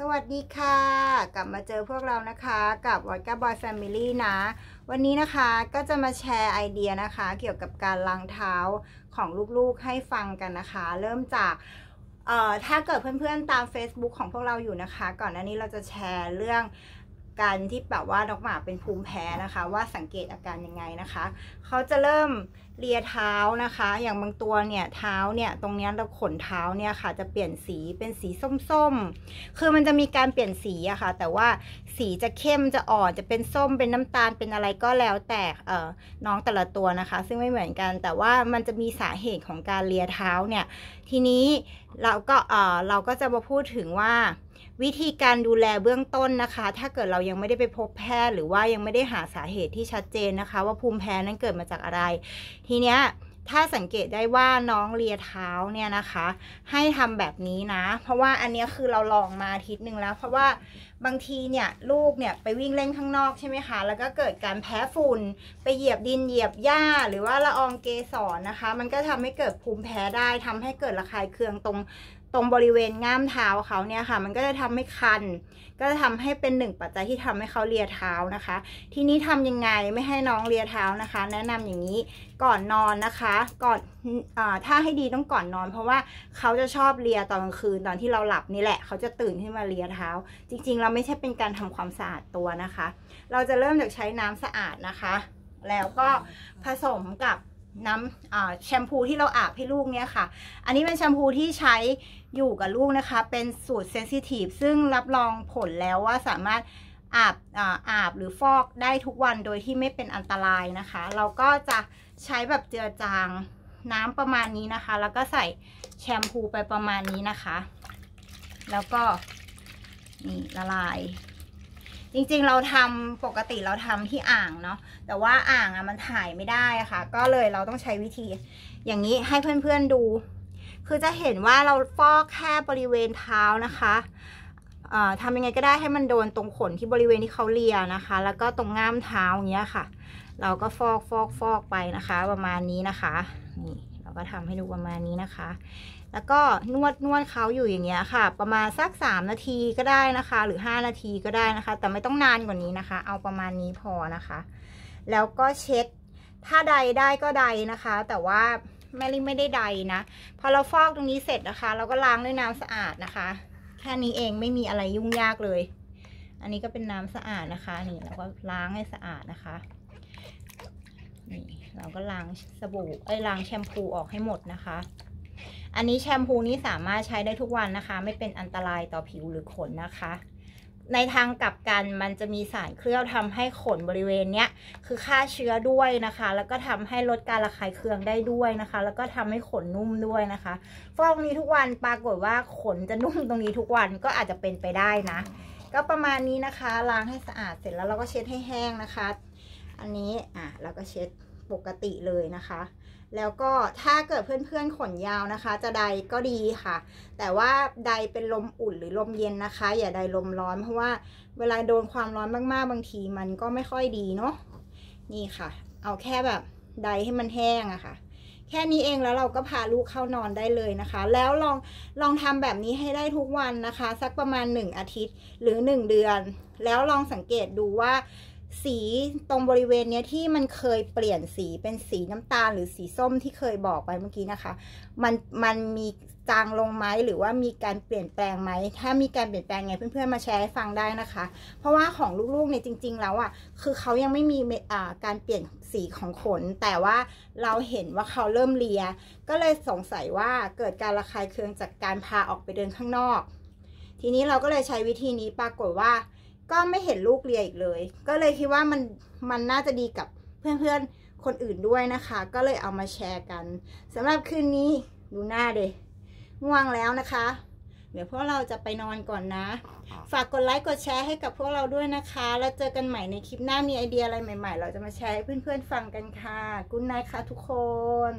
สวัสดีค่ะ กลับมาเจอพวกเรานะคะ กับวอดก้าบอยแฟมิลี่นะ วันนี้นะคะก็จะมาแชร์ไอเดียนะคะ เกี่ยวกับการล้างเท้าของลูกๆให้ฟังกันนะคะ เริ่มจากเอ่อถ้าเกิดเพื่อนๆตาม Facebook ของพวกเราอยู่นะคะ ก่อนหน้านี้เราจะแชร์เรื่องการที่แบบว่าน้อหมาเป็นภูมิแพ้นะคะ ว่าสังเกตอาการยังไงนะคะ เขาจะเริ่มเลียเท้านะคะ อย่างบางตัวเนี่ยเท้าเนี่ยตรงนี้เราขนเท้าเนี่ยค่ะ จะเปลี่ยนสีเป็นสีส้มๆ คือมันจะมีการเปลี่ยนสีอะคะ่ะ แต่ว่าสีจะเข้มจะอ่อนจะเป็นส้มเป็นน้ำตาลเป็นอะไรก็แล้วแต่เอ่อน้องแต่ละตัวนะคะ ซึ่งไม่เหมือนกันแต่ว่ามันจะมีสาเหตุของการเลียเท้าเนี่ยทีนี้เราก็ เออเราก็จะมาพูดถึงว่า วิธีการดูแลเบื้องต้นนะคะ ถ้าเกิดเรายังไม่ได้ไปพบแพทย์หรือว่ายังไม่ได้หาสาเหตุที่ชัดเจนนะคะ ว่าภูมิแพ้นั้นเกิดมาจากอะไร ทีเนี้ยถ้าสังเกตได้ว่าน้องเลียเท้าเนี่ยนะคะ ให้ทำแบบนี้นะ เพราะว่าอันนี้คือเราลองมาทิศหนึ่งแล้ว เพราะว่าบางทีเนี่ยลูกเนี่ยไปวิ่งเล่นข้างนอกใช่ไหมคะแล้วก็เกิดการแพ้ฝุ่นไปเหยียบดินเหยียบหญ้า หรือว่าละอองเกสรนนะคะ มันก็ทำให้เกิดภูมิแพ้ได้ทำให้เกิดระคายเคืองตรงตรงบริเวณง่ามเท้าเขาเนี่ยค่ะ มันก็จะทำให้คัน ก็จะทำให้เป็นหนึ่งปัจจัยที่ทำให้เขาเลียเท้านะคะ ทีนี้ทำยังไง ไม่ให้น้องเลียเท้านะคะ แนะนำอย่างนี้ก่อนนอนนะคะ ก่อนอถ้าให้ดีต้องก่อนนอน เพราะว่าเขาจะชอบเลียตอนกลางคืน ตอนที่เราหลับนี่แหละเขาจะตื่นขึ้นมาเลียเท้า จริงๆเราไม่ใช่เป็นการทำความสะอาดตัวนะคะ เราจะเริ่มจากใช้น้ำสะอาดนะคะ แล้วก็ผสมกับน้ำแชมพูที่เราอาบให้ลูกเนี่ยค่ะ อันนี้เป็นแชมพูที่ใช้อยู่กับลูกนะคะ เป็นสูตรเซนซิทีฟซึ่งรับรองผลแล้วว่าสามารถอาบอาบหรือฟอกได้ทุกวันโดยที่ไม่เป็นอันตรายนะคะ เราก็จะใช้แบบเจือจางน้ำประมาณนี้นะคะ แล้วก็ใส่แชมพูไปประมาณนี้นะคะ แล้วก็นี่ละลายจริงๆ เราทำปกติเราทำที่อ่างเนาะ แต่ว่าอ่างอ่ะมันถ่ายไม่ได้ค่ะ ก็เลยเราต้องใช้วิธีอย่างนี้ให้เพื่อน ๆดู คือจะเห็นว่าเราฟอกแค่บริเวณเท้านะคะทำยังไงก็ได้ให้มันโดนตรงขนที่บริเวณที่เขาเลียนะคะ แล้วก็ตรงง่ามเท้าอย่างเงี้ยค่ะ เราก็ฟอกฟอกฟอกไปนะคะ ประมาณนี้นะคะ นี่เราก็ทำให้ดูประมาณนี้นะคะแล้วก็นวดนวดเขาอยู่อย่างเงี้ยค่ะประมาณสัก3นาทีก็ได้นะคะ หรือ 5 นาทีก็ได้นะคะ แต่ไม่ต้องนานกว่านี้นะคะ เอาประมาณนี้พอนะคะ แล้วก็เช็ดถ้าใดได้ก็ใดนะคะ แต่ว่าแม่ลิไม่ได้ใดนะ พอเราฟอกตรงนี้เสร็จนะคะ เราก็ล้างด้วยน้ำสะอาดนะคะ แค่นี้เองไม่มีอะไรยุ่งยากเลย อันนี้ก็เป็นน้ำสะอาดนะคะ นี่เราก็ล้างให้สะอาดนะคะนี่เราก็ล้างสบู่ไอ้ล้างแชมพูออกให้หมดนะคะอันนี้แชมพูนี้สามารถใช้ได้ทุกวันนะคะ ไม่เป็นอันตรายต่อผิวหรือขนนะคะ ในทางกลับกันมันจะมีสารเคลือบทำให้ขนบริเวณเนี้ยคือฆ่าเชื้อด้วยนะคะ แล้วก็ทำให้ลดการระคายเคืองได้ด้วยนะคะ แล้วก็ทำให้ขนนุ่มด้วยนะคะ ฟอกนี้ทุกวันปรากฏว่าขนจะนุ่มตรงนี้ทุกวันก็อาจจะเป็นไปได้นะ ก็ประมาณนี้นะคะ ล้างให้สะอาดเสร็จแล้วเราก็เช็ดให้แห้งนะคะ อันนี้อ่ะเราก็เช็ดปกติเลยนะคะ แล้วก็ถ้าเกิดเพื่อนๆขนยาวนะคะ จะใดก็ดีค่ะ แต่ว่าใดเป็นลมอุ่นหรือลมเย็นนะคะ อย่าใดลมร้อนเพราะว่าเวลาโดนความร้อนมากๆบางทีมันก็ไม่ค่อยดีเนาะนี่ค่ะเอาแค่แบบใดให้มันแห้งอะค่ะแค่นี้เองแล้วเราก็พาลูกเข้านอนได้เลยนะคะ แล้วลองลองทำแบบนี้ให้ได้ทุกวันนะคะ สักประมาณ 1อาทิตย์หรือ 1 เดือน แล้วลองสังเกตดูว่าสีตรงบริเวณเนี้ยที่มันเคยเปลี่ยนสีเป็นสีน้ำตาลหรือสีส้มที่เคยบอกไปเมื่อกี้นะคะ มันมันมีจางลงไหมหรือว่ามีการเปลี่ยนแปลงไหมถ้ามีการเปลี่ยนแปลงไงเพื่อนๆมาแชร์ให้ฟังได้นะคะ เพราะว่าของลูกๆเนี่ยจริงๆ แล้วอะ่ะคือเขายังไม่มีอ่าการเปลี่ยนสีของขน แต่ว่าเราเห็นว่าเขาเริ่มเลีย ก็เลยสงสัยว่าเกิดการระคายเคืองจากการพาออกไปเดินข้างนอก ทีนี้เราก็เลยใช้วิธีนี้ปรากฏว่าก็ไม่เห็นลูกเรียอีกเลย ก็เลยคิดว่ามันมันน่าจะดีกับเพื่อนๆคนอื่นด้วยนะคะ ก็เลยเอามาแชร์กันสำหรับคืนนี้ดูหน้าเดง่วงแล้วนะคะ เดี๋ยวพวกเราจะไปนอนก่อนนะ ฝากกดไลค์กดแชร์ให้กับพวกเราด้วยนะคะ แล้วเจอกันใหม่ในคลิปหน้ามีไอเดียอะไรใหม่ ๆ เราจะมาแชร์ให้เพื่อนๆฟังกันค่ะ กุ๊ดไนท์ค่ะทุกคน